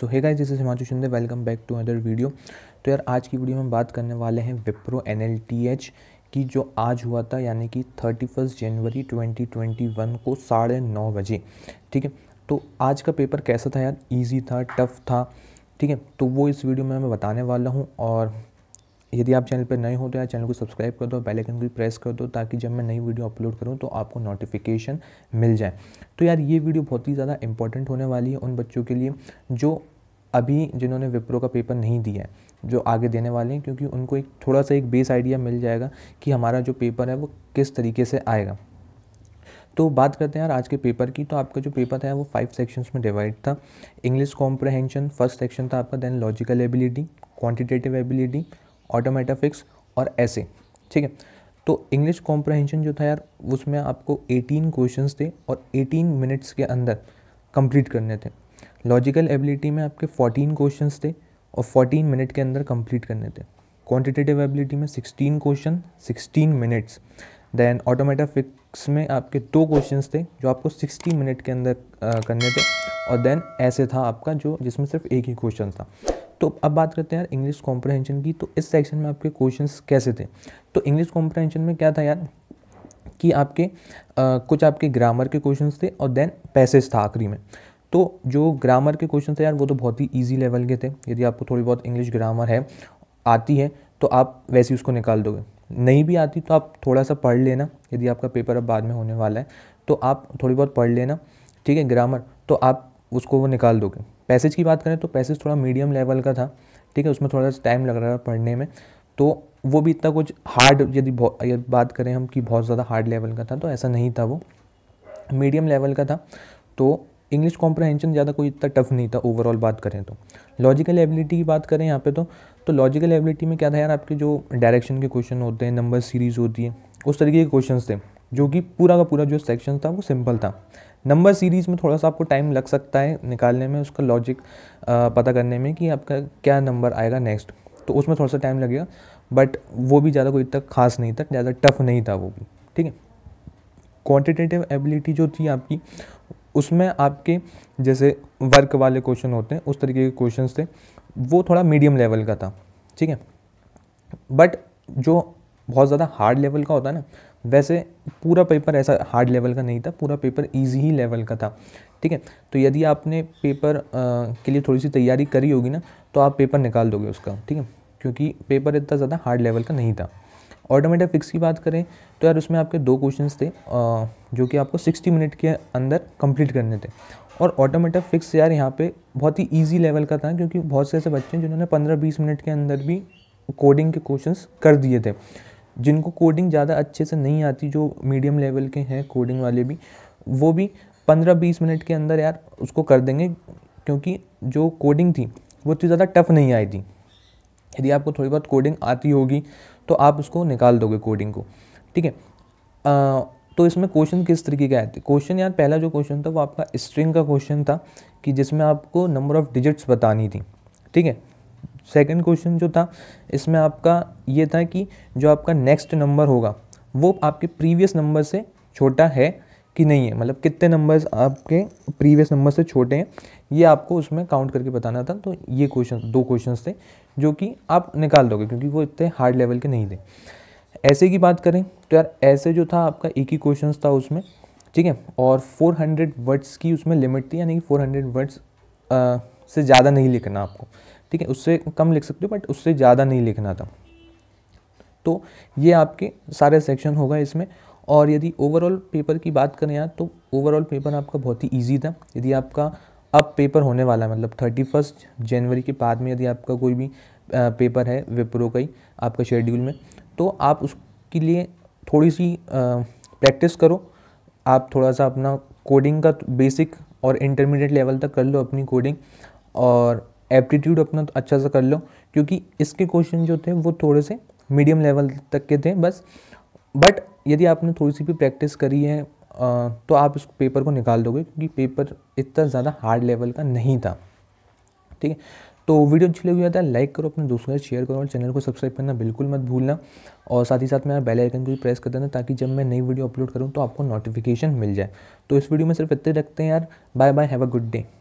so hey guys this is Himanshu Shinde welcome back to other video तो यार आज की वीडियो में हम बात करने वाले हैं विप्रो एन की जो आज हुआ था यानी कि थर्टी फर्स्ट जनवरी 2021 को साढ़े नौ बजे ठीक है तो आज का पेपर कैसा था यार ईजी था टफ था ठीक है तो वो इस वीडियो में मैं बताने वाला हूँ और यदि आप चैनल पर नए हो तो यार चैनल को सब्सक्राइब कर दो बेल आइकन को प्रेस कर दो ताकि जब मैं नई वीडियो अपलोड करूं तो आपको नोटिफिकेशन मिल जाए तो यार ये वीडियो बहुत ही ज़्यादा इंपॉर्टेंट होने वाली है उन बच्चों के लिए जो अभी जिन्होंने विप्रो का पेपर नहीं दिया है जो आगे देने वाले हैं क्योंकि उनको एक थोड़ा सा एक बेस आइडिया मिल जाएगा कि हमारा जो पेपर है वो किस तरीके से आएगा तो बात करते हैं यार आज के पेपर की तो आपका जो पेपर था वो फाइव सेक्शंस में डिवाइड था इंग्लिश कॉम्प्रहेंशन फर्स्ट सेक्शन था आपका then logical ability quantitative ability ऑटोमेटाफिक्स और ऐसे ठीक है तो इंग्लिश कॉम्प्रहेंशन जो था यार उसमें आपको 18 क्वेश्चंस थे और 18 मिनट्स के अंदर कंप्लीट करने थे लॉजिकल एबिलिटी में आपके 14 क्वेश्चंस थे और 14 मिनट के अंदर कंप्लीट करने थे क्वांटिटेटिव एबिलिटी में 16 क्वेश्चन 16 मिनट्स देन ऑटोमेटाफिक्स में आपके दो क्वेश्चन थे जो आपको सिक्सटी मिनट के अंदर आ, करने थे और देन ऐसे था आपका जो जिसमें सिर्फ एक ही क्वेश्चन था तो अब बात करते हैं यार इंग्लिश कॉम्प्रहेंशन की तो इस सेक्शन में आपके क्वेश्चन कैसे थे तो इंग्लिश कॉम्प्रहेंशन में क्या था यार कि आपके आ, कुछ आपके ग्रामर के क्वेश्चंस थे और देन पैसेज था आखिरी में तो जो ग्रामर के क्वेश्चन थे यार वो तो बहुत ही ईजी लेवल के थे यदि आपको थोड़ी बहुत इंग्लिश ग्रामर है आती है तो आप वैसे उसको निकाल दोगे नहीं भी आती तो आप थोड़ा सा पढ़ लेना यदि आपका पेपर अब बाद में होने वाला है तो आप थोड़ी बहुत पढ़ लेना ठीक है ग्रामर तो आप उसको वो निकाल दोगे पैसेज की बात करें तो पैसेज थोड़ा मीडियम लेवल का था ठीक है उसमें थोड़ा सा टाइम लग रहा था पढ़ने में तो वो भी इतना कुछ हार्ड यदि बात करें हम कि बहुत ज़्यादा हार्ड लेवल का था तो ऐसा नहीं था वो मीडियम लेवल का था तो इंग्लिश कॉम्प्रहेंशन ज़्यादा कोई इतना टफ नहीं था ओवरऑल बात करें तो लॉजिकल एबिलिटी की बात करें यहाँ पे तो तो लॉजिकल एबिलिटी में क्या था यार आपके जो डायरेक्शन के क्वेश्चन होते हैं नंबर सीरीज़ होती है उस तरीके के क्वेश्चन थे जो कि पूरा का पूरा जो सेक्शन था वो सिंपल था नंबर सीरीज़ में थोड़ा सा आपको टाइम लग सकता है निकालने में उसका लॉजिक पता करने में कि आपका क्या नंबर आएगा नेक्स्ट तो उसमें थोड़ा सा टाइम लगेगा बट वो भी ज़्यादा कोई तक खास नहीं था ज़्यादा टफ नहीं था वो भी ठीक है क्वांटिटेटिव एबिलिटी जो थी आपकी उसमें आपके जैसे वर्क वाले क्वेश्चन होते हैं उस तरीके के क्वेश्चन थे वो थोड़ा मीडियम लेवल का था ठीक है बट जो बहुत ज़्यादा हार्ड लेवल का होता है ना वैसे पूरा पेपर ऐसा हार्ड लेवल का नहीं था पूरा पेपर ईजी ही लेवल का था ठीक है तो यदि आपने पेपर आ, के लिए थोड़ी सी तैयारी करी होगी ना तो आप पेपर निकाल दोगे उसका ठीक है क्योंकि पेपर इतना ज़्यादा हार्ड लेवल का नहीं था ऑटोमेटिक फिक्स की बात करें तो यार उसमें आपके दो क्वेश्चन थे आ, जो कि आपको सिक्सटी मिनट के अंदर कंप्लीट करने थे और ऑटोमेटिक फिक्स यार यहाँ पे बहुत ही इजी लेवल का था क्योंकि बहुत से ऐसे बच्चे हैं जिन्होंने पंद्रह बीस मिनट के अंदर भी कोडिंग के क्वेश्चंस कर दिए थे जिनको कोडिंग ज़्यादा अच्छे से नहीं आती जो मीडियम लेवल के हैं कोडिंग वाले भी वो भी पंद्रह बीस मिनट के अंदर यार उसको कर देंगे क्योंकि जो कोडिंग थी वो इतनी ज़्यादा टफ नहीं आई थी यदि आपको थोड़ी बहुत कोडिंग आती होगी तो आप उसको निकाल दोगे कोडिंग को ठीक है तो इसमें क्वेश्चन किस तरीके के आए थे क्वेश्चन यार पहला जो क्वेश्चन था वो आपका स्ट्रिंग का क्वेश्चन था कि जिसमें आपको नंबर ऑफ़ डिजिट्स बतानी थी ठीक है सेकंड क्वेश्चन जो था इसमें आपका ये था कि जो आपका नेक्स्ट नंबर होगा वो आपके प्रीवियस नंबर से छोटा है कि नहीं है मतलब कितने नंबर्स आपके प्रीवियस नंबर से छोटे हैं ये आपको उसमें काउंट करके बताना था तो ये क्वेश्चन दो क्वेश्चन थे जो कि आप निकाल दोगे क्योंकि वो इतने हार्ड लेवल के नहीं थे ऐसे की बात करें तो यार ऐसे जो था आपका एक ही क्वेश्चन था उसमें ठीक है और 400 वर्ड्स की उसमें लिमिट थी यानी कि 400 वर्ड्स से ज़्यादा नहीं लिखना आपको ठीक है उससे कम लिख सकते हो बट उससे ज़्यादा नहीं लिखना था तो ये आपके सारे सेक्शन होगा इसमें और यदि ओवरऑल पेपर की बात करें यार तो ओवरऑल पेपर आपका बहुत ही ईजी था यदि आपका अब पेपर होने वाला है मतलब थर्टी फर्स्ट जनवरी के बाद में यदि आपका कोई भी पेपर है विप्रो का ही आपका शेड्यूल में तो आप उसके लिए थोड़ी सी प्रैक्टिस करो आप थोड़ा सा अपना कोडिंग का बेसिक और इंटरमीडिएट लेवल तक कर लो अपनी कोडिंग और एप्टीट्यूड अपना तो अच्छा सा कर लो क्योंकि इसके क्वेश्चन जो थे वो थोड़े से मीडियम लेवल तक के थे बस बट यदि आपने थोड़ी सी भी प्रैक्टिस करी है तो आप इस पेपर को निकाल दोगे क्योंकि पेपर इतना ज़्यादा हार्ड लेवल का नहीं था ठीक है तो वीडियो अच्छी लगी होता है लाइक करो अपने दोस्तों से शेयर करो और चैनल को सब्सक्राइब करना बिल्कुल मत भूलना और साथ ही साथ मेरा बेल आइकन को भी प्रेस कर देना ताकि जब मैं नई वीडियो अपलोड करूँ तो आपको नोटिफिकेशन मिल जाए तो इस वीडियो में सिर्फ इतने रखते हैं यार bye bye have a good day